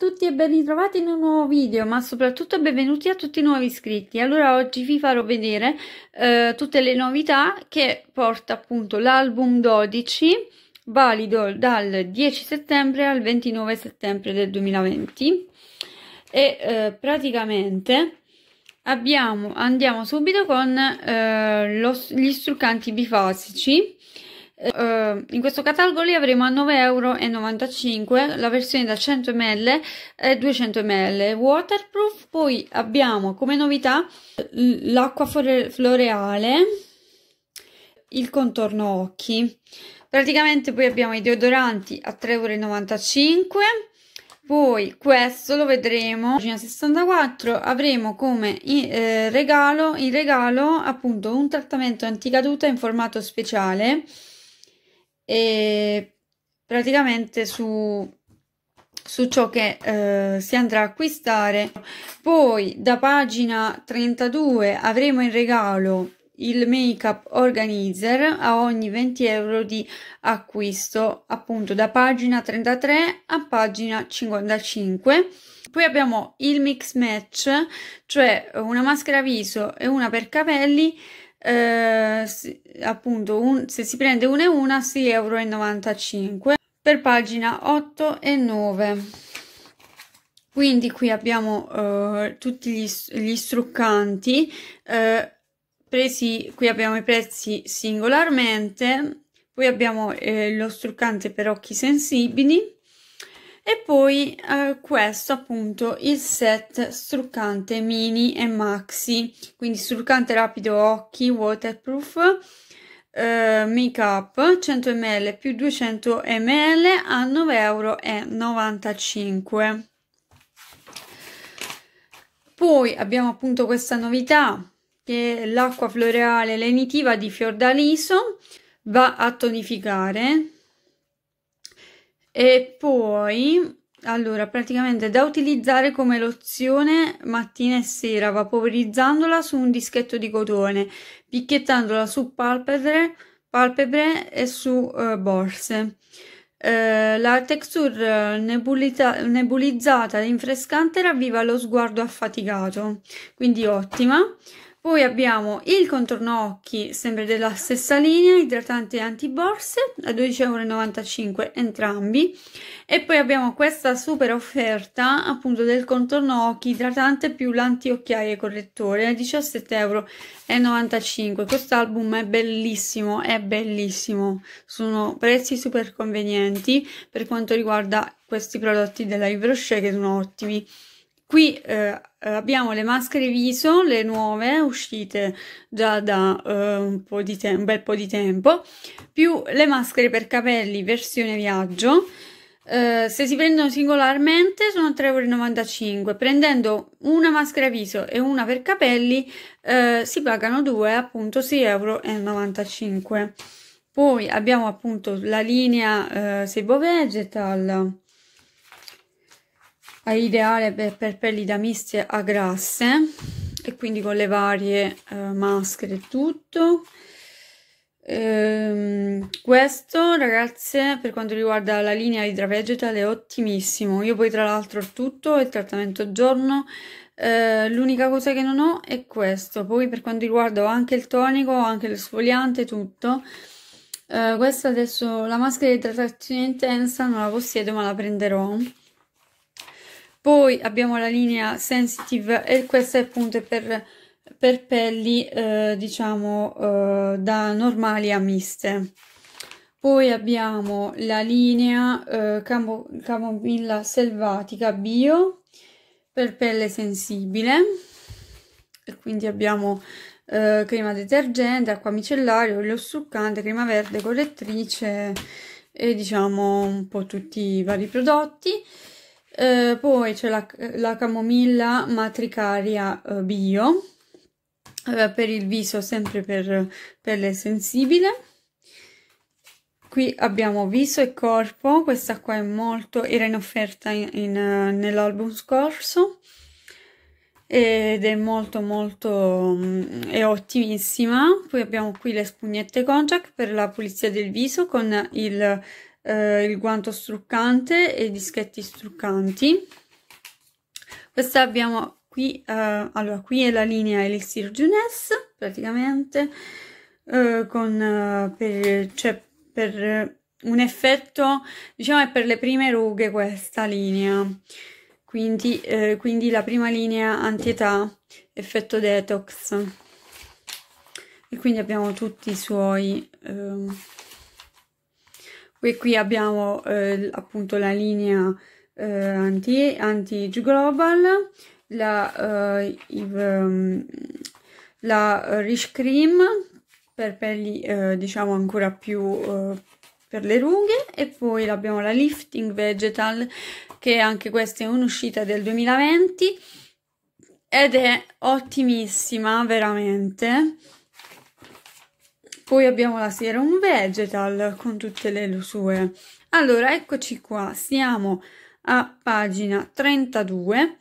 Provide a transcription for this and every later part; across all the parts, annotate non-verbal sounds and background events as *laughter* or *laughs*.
tutti e ben ritrovati in un nuovo video, ma soprattutto benvenuti a tutti i nuovi iscritti. Allora oggi vi farò vedere eh, tutte le novità che porta appunto l'album 12, valido dal 10 settembre al 29 settembre del 2020 e eh, praticamente abbiamo, andiamo subito con eh, lo, gli struccanti bifasici Uh, in questo catalogo li avremo a 9,95€ la versione da 100 ml e 200 ml waterproof poi abbiamo come novità l'acqua floreale il contorno occhi praticamente poi abbiamo i deodoranti a 3,95€ poi questo lo vedremo, pagina 64, avremo come eh, regalo, in regalo appunto un trattamento anticaduta in formato speciale e praticamente su, su ciò che eh, si andrà a acquistare. Poi da pagina 32 avremo in regalo il make up organizer a ogni 20 euro di acquisto appunto da pagina 33 a pagina 55 poi abbiamo il mix match cioè una maschera viso e una per capelli eh, appunto un, se si prende una e una 6,95 euro per pagina 8 e 9 quindi qui abbiamo eh, tutti gli, gli struccanti eh, presi qui abbiamo i prezzi singolarmente poi abbiamo eh, lo struccante per occhi sensibili e poi eh, questo appunto il set struccante mini e maxi quindi struccante rapido occhi waterproof eh, make up 100 ml più 200 ml a 9,95 euro poi abbiamo appunto questa novità che l'acqua floreale lenitiva di Fiordaliso va a tonificare e poi, allora, praticamente da utilizzare come lozione mattina e sera, vaporizzandola su un dischetto di cotone, picchiettandola su palpebre, palpebre e su eh, borse. Eh, la texture nebulita- nebulizzata e rinfrescante ravviva lo sguardo affaticato, quindi ottima. Poi abbiamo il contorno occhi, sempre della stessa linea, idratante antiborse a 12,95€ entrambi. E poi abbiamo questa super offerta appunto del contorno occhi idratante più l'antiocchiaie correttore a 17,95€. Questo album è bellissimo, è bellissimo. Sono prezzi super convenienti per quanto riguarda questi prodotti della Yves Rocher che sono ottimi. Qui eh, abbiamo le maschere viso, le nuove, uscite già da eh, un, un, bel po' di tempo, più le maschere per capelli versione viaggio. Eh, se si prendono singolarmente sono 3,95 euro. prendendo una maschera viso e una per capelli eh, si pagano 2, appunto 6,95 euro. Poi abbiamo appunto la linea eh, Sebo Vegetal, è ideale per, per, pelli da misti a grasse e quindi con le varie eh, maschere e tutto ehm, questo ragazze per quanto riguarda la linea Hydra Vegetal è ottimissimo io poi tra l'altro ho tutto il trattamento giorno eh, l'unica cosa che non ho è questo poi per quanto riguarda anche il tonico anche lo sfogliante tutto eh, questa adesso la maschera di idratazione intensa non la possiedo ma la prenderò poi abbiamo la linea Sensitive e questa è appunto per, per pelli, eh, diciamo, eh, da normali a miste. Poi abbiamo la linea eh, Camo, Camomilla Selvatica Bio per pelle sensibile. E quindi abbiamo eh, crema detergente, acqua micellaria, olio struccante, crema verde, correttrice e diciamo un po' tutti i vari prodotti. Eh, poi c'è la, la camomilla matricaria eh, bio eh, per il viso, sempre per pelle sensibile. Qui abbiamo viso e corpo, questa qua è molto, era in offerta in, in, eh, nell'album scorso ed è molto molto mm, è ottimissima poi abbiamo qui le spugnette contact per la pulizia del viso con il eh, il guanto struccante e i dischetti struccanti. Questa abbiamo qui, eh, allora qui è la linea Elixir Jeunesse praticamente, eh, con, eh, per, cioè, per eh, un effetto, diciamo è per le prime rughe questa linea. Quindi, eh, quindi, la prima linea antietà effetto detox e quindi abbiamo tutti i suoi eh, e qui abbiamo eh, appunto la linea eh, anti, anti global la, eh, IV, ehm, la Rich Cream per pelli eh, diciamo ancora più eh, per le rughe e poi abbiamo la Lifting Vegetal che anche questa è un'uscita del 2020 ed è ottimissima veramente poi abbiamo la Serum Vegetal con tutte le sue. Allora, eccoci qua, siamo a pagina 32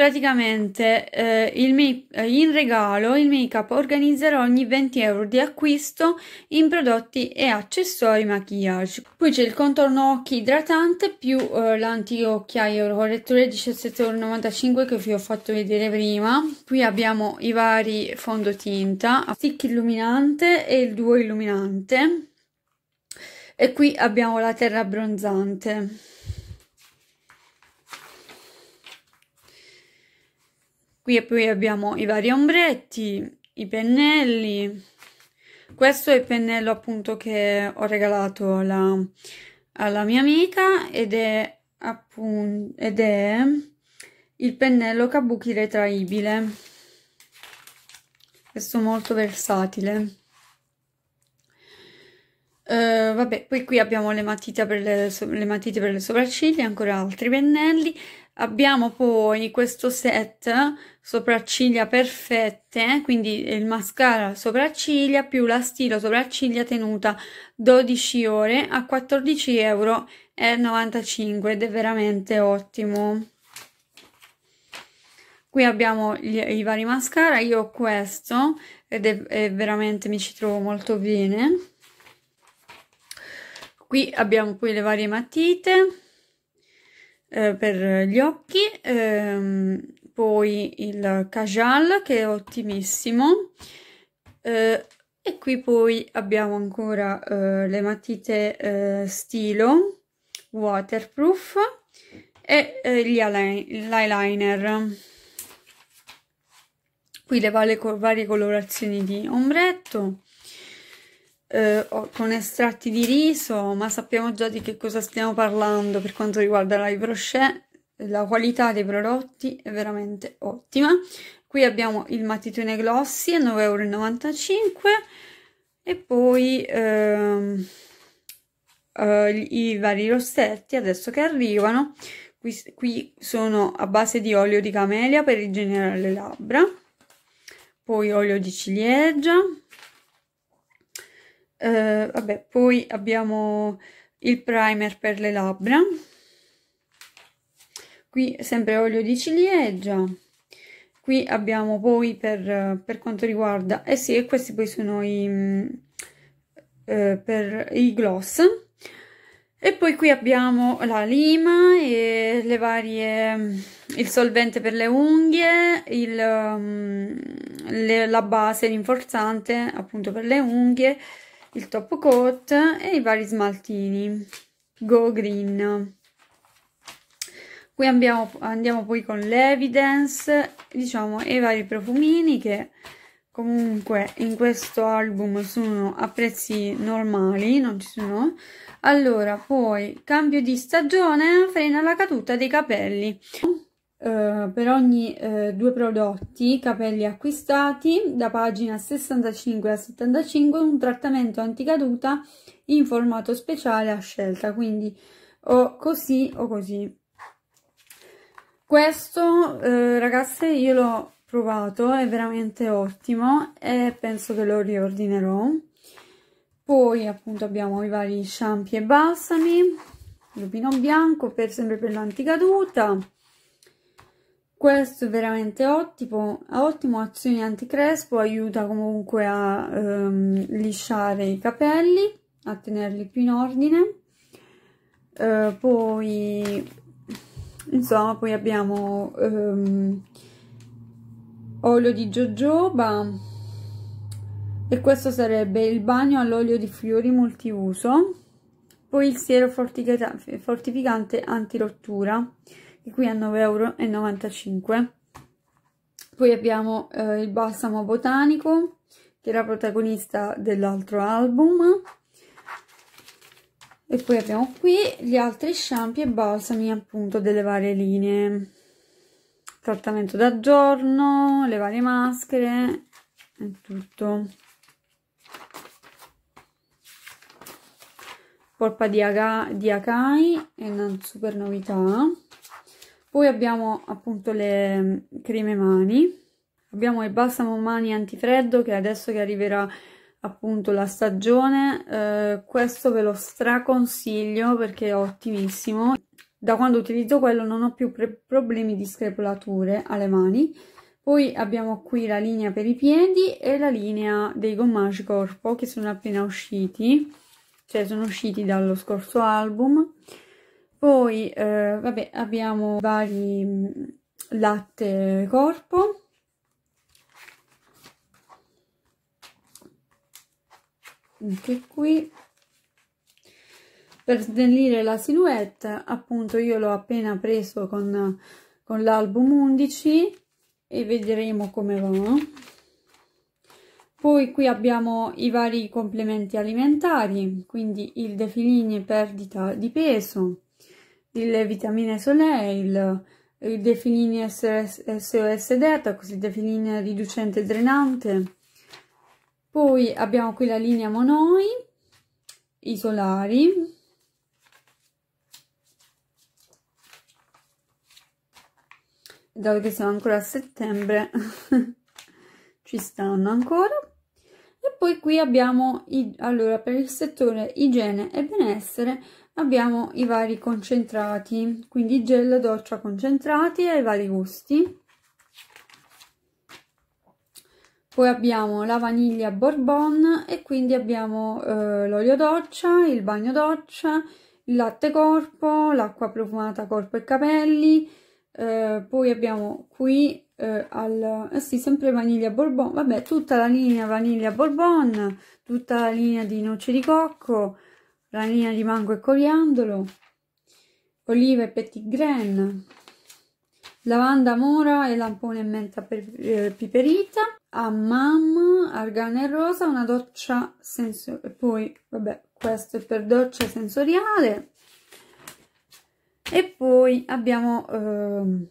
Praticamente eh, make, eh, in regalo il make-up organizzerà ogni 20 euro di acquisto in prodotti e accessori maquillage. Poi c'è il contorno occhi idratante più eh, l'anti-occhiaio correttore 17,95 che vi ho fatto vedere prima. Qui abbiamo i vari fondotinta, stick illuminante e il duo illuminante. E qui abbiamo la terra abbronzante. Qui poi abbiamo i vari ombretti, i pennelli. Questo è il pennello appunto che ho regalato alla, alla mia amica ed è appunto ed è il pennello kabuki retraibile. Questo molto versatile. Uh, vabbè, poi qui abbiamo le matite, per le, so le matite per le sopracciglia, ancora altri pennelli. Abbiamo poi questo set sopracciglia perfette, quindi il mascara sopracciglia più la stilo sopracciglia tenuta 12 ore a 14,95 euro ed è veramente ottimo. Qui abbiamo gli, i vari mascara, io ho questo ed è, è veramente mi ci trovo molto bene. Qui abbiamo poi le varie matite eh, per gli occhi, ehm, poi il Kajal che è ottimissimo eh, e qui poi abbiamo ancora eh, le matite eh, stilo waterproof e eh, gli eyeliner. Qui le varie colorazioni di ombretto eh, con estratti di riso, ma sappiamo già di che cosa stiamo parlando per quanto riguarda la brochet. La qualità dei prodotti è veramente ottima. Qui abbiamo il mattitone glossy a 9,95 euro e poi ehm, eh, i vari rossetti adesso che arrivano. Qui, qui sono a base di olio di camelia per rigenerare le labbra, poi olio di ciliegia, Uh, vabbè, poi abbiamo il primer per le labbra. Qui sempre olio di ciliegia. Qui abbiamo poi per, per quanto riguarda... Eh sì, e questi poi sono i, mh, mm, eh, per i gloss. E poi qui abbiamo la lima e le varie, mm, il solvente per le unghie, il, mm, la base rinforzante appunto per le unghie, il top coat e i vari smaltini Go Green. Qui andiamo, andiamo poi con l'Evidence, diciamo, e i vari profumini che comunque in questo album sono a prezzi normali, non ci sono. Allora, poi cambio di stagione, frena la caduta dei capelli. Eh, per ogni eh, due prodotti capelli acquistati da pagina 65 a 75 un trattamento anticaduta in formato speciale a scelta quindi o così o così questo eh, ragazze io l'ho provato è veramente ottimo e penso che lo riordinerò poi appunto abbiamo i vari shampoo e balsami lupino bianco per sempre per l'anticaduta questo è veramente ottimo, ottimo azione anticrespo, aiuta comunque a ehm, lisciare i capelli, a tenerli più in ordine. Eh, poi, insomma, poi abbiamo ehm, olio di jojoba e questo sarebbe il bagno all'olio di fiori multiuso. Poi il siero fortificante antirottura. rottura di cui a 9,95 euro. Poi abbiamo eh, il balsamo botanico, che era protagonista dell'altro album. E poi abbiamo qui gli altri shampoo e balsami appunto delle varie linee. Trattamento da giorno, le varie maschere e tutto. Polpa di, Aga, di Akai è una super novità. Poi abbiamo appunto le mm, creme mani, abbiamo il balsamo mani antifreddo che adesso che arriverà appunto la stagione, eh, questo ve lo straconsiglio perché è ottimissimo. Da quando utilizzo quello non ho più problemi di screpolature alle mani. Poi abbiamo qui la linea per i piedi e la linea dei gommage corpo che sono appena usciti, cioè sono usciti dallo scorso album. Poi, eh, vabbè, abbiamo vari mm, latte corpo. Anche qui. Per snellire la silhouette, appunto, io l'ho appena preso con, con l'album 11 e vedremo come va. Poi qui abbiamo i vari complementi alimentari, quindi il defilini perdita di peso, le vitamine Soleil, il definini SOS toxic definine riducente e drenante. Poi abbiamo qui la linea Monoi, i solari. Dato che siamo ancora a settembre, *laughs* ci stanno ancora. E poi qui abbiamo, i, allora, per il settore igiene e benessere, abbiamo i vari concentrati, quindi gel doccia concentrati ai vari gusti. Poi abbiamo la vaniglia Bourbon e quindi abbiamo eh, l'olio doccia, il bagno doccia, il latte corpo, l'acqua profumata corpo e capelli, eh, poi abbiamo qui eh, al, eh sì, sempre vaniglia Bourbon, vabbè tutta la linea vaniglia Bourbon, tutta la linea di noce di cocco, ranina di mango e coriandolo, olive e petit grain, lavanda mora e lampone e menta per, eh, piperita, ammam, argana e rosa, una doccia sensoriale, e poi vabbè questo è per doccia sensoriale e poi abbiamo eh,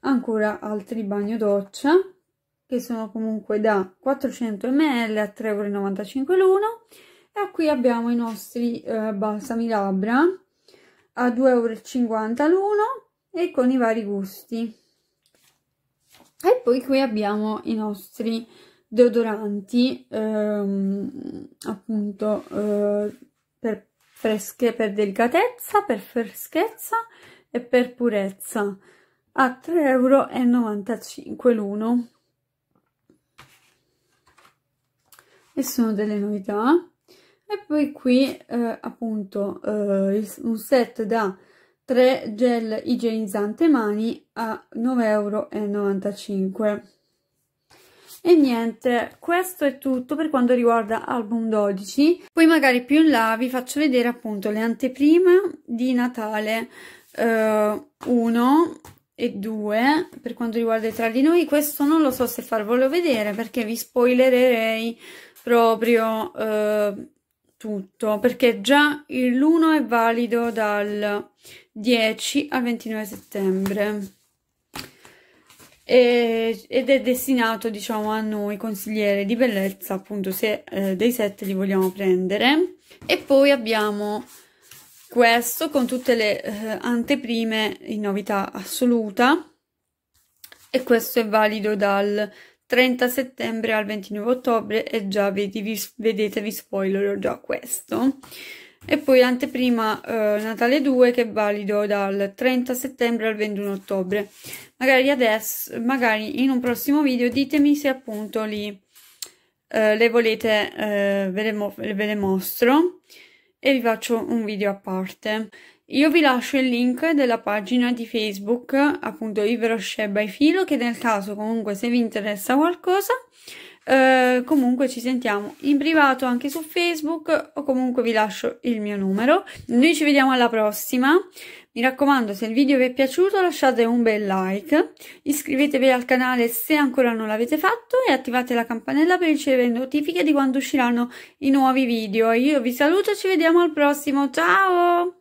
ancora altri bagno doccia che sono comunque da 400 ml a 3,95 l'uno e qui abbiamo i nostri eh, balsami labbra a 2,50 euro l'uno e con i vari gusti e poi qui abbiamo i nostri deodoranti ehm, appunto eh, per fresche per delicatezza per freschezza e per purezza a 3,95 euro l'uno e sono delle novità e poi qui eh, appunto eh, un set da 3 gel igienizzante mani a 9,95 euro e niente questo è tutto per quanto riguarda album 12 poi magari più in là vi faccio vedere appunto le anteprime di natale 1 eh, e 2 per quanto riguarda i tra di noi questo non lo so se farvelo vedere perché vi spoilererei proprio eh, tutto perché già l'uno è valido dal 10 al 29 settembre e, ed è destinato diciamo a noi consigliere di bellezza appunto se eh, dei set li vogliamo prendere e poi abbiamo questo con tutte le eh, anteprime in novità assoluta e questo è valido dal 30 settembre al 29 ottobre e già vedevi, vedetevi spoiler già questo e poi l'anteprima eh, Natale 2 che è valido dal 30 settembre al 21 ottobre magari adesso magari in un prossimo video ditemi se appunto li eh, le volete eh, ve, le ve le mostro e vi faccio un video a parte io vi lascio il link della pagina di Facebook, appunto Libero Sceba e Filo, che nel caso comunque se vi interessa qualcosa, eh, comunque ci sentiamo in privato anche su Facebook o comunque vi lascio il mio numero. Noi ci vediamo alla prossima. Mi raccomando, se il video vi è piaciuto lasciate un bel like, iscrivetevi al canale se ancora non l'avete fatto e attivate la campanella per ricevere notifiche di quando usciranno i nuovi video. Io vi saluto, e ci vediamo al prossimo, ciao!